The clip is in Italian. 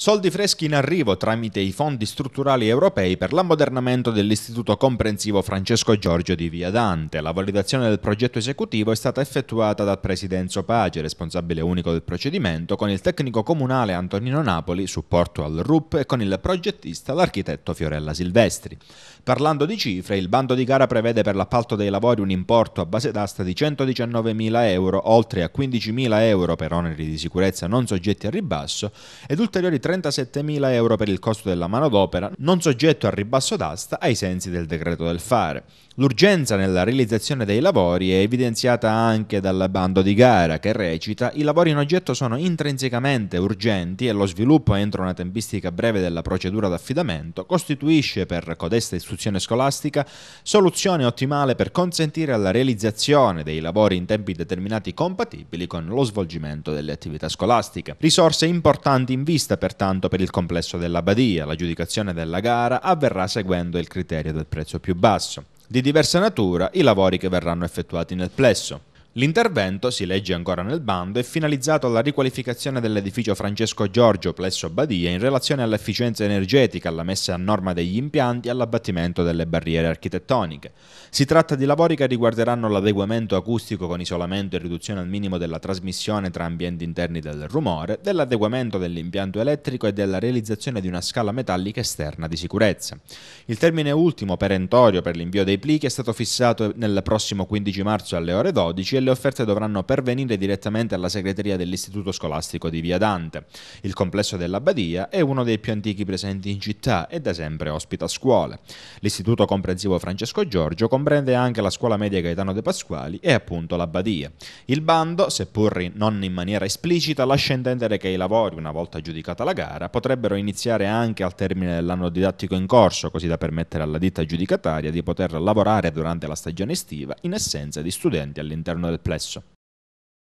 Soldi freschi in arrivo tramite i fondi strutturali europei per l'ammodernamento dell'Istituto Comprensivo Francesco Giorgio di Via Dante. La validazione del progetto esecutivo è stata effettuata dal Presidenzo Pace, responsabile unico del procedimento, con il tecnico comunale Antonino Napoli, supporto al RUP, e con il progettista l'architetto Fiorella Silvestri. Parlando di cifre, il bando di gara prevede per l'appalto dei lavori un importo a base d'asta di 119.000 euro, oltre a 15.000 euro per oneri di sicurezza non soggetti a ribasso, ed ulteriori 37.000 euro per il costo della manodopera non soggetto al ribasso d'asta ai sensi del decreto del fare. L'urgenza nella realizzazione dei lavori è evidenziata anche dal bando di gara che recita i lavori in oggetto sono intrinsecamente urgenti e lo sviluppo entro una tempistica breve della procedura d'affidamento costituisce per codesta istruzione scolastica soluzione ottimale per consentire la realizzazione dei lavori in tempi determinati compatibili con lo svolgimento delle attività scolastiche. Risorse importanti in vista pertanto per il complesso della Badia. L'aggiudicazione della gara avverrà seguendo il criterio del prezzo più basso di diversa natura i lavori che verranno effettuati nel plesso. L'intervento, si legge ancora nel bando, è finalizzato alla riqualificazione dell'edificio Francesco Giorgio, plesso Badia, in relazione all'efficienza energetica, alla messa a norma degli impianti e all'abbattimento delle barriere architettoniche. Si tratta di lavori che riguarderanno l'adeguamento acustico con isolamento e riduzione al minimo della trasmissione tra ambienti interni del rumore, dell'adeguamento dell'impianto elettrico e della realizzazione di una scala metallica esterna di sicurezza. Il termine ultimo perentorio per l'invio dei plichi è stato fissato nel prossimo 15 marzo alle ore 12 e le le offerte dovranno pervenire direttamente alla segreteria dell'Istituto Scolastico di Via Dante. Il complesso dell'Abbadia è uno dei più antichi presenti in città e da sempre ospita scuole. L'Istituto Comprensivo Francesco Giorgio comprende anche la scuola media Gaetano De Pasquali e appunto l'Abbadia. Il bando, seppur non in maniera esplicita, lascia intendere che i lavori, una volta giudicata la gara, potrebbero iniziare anche al termine dell'anno didattico in corso, così da permettere alla ditta giudicataria di poter lavorare durante la stagione estiva in assenza di studenti all'interno del pleasure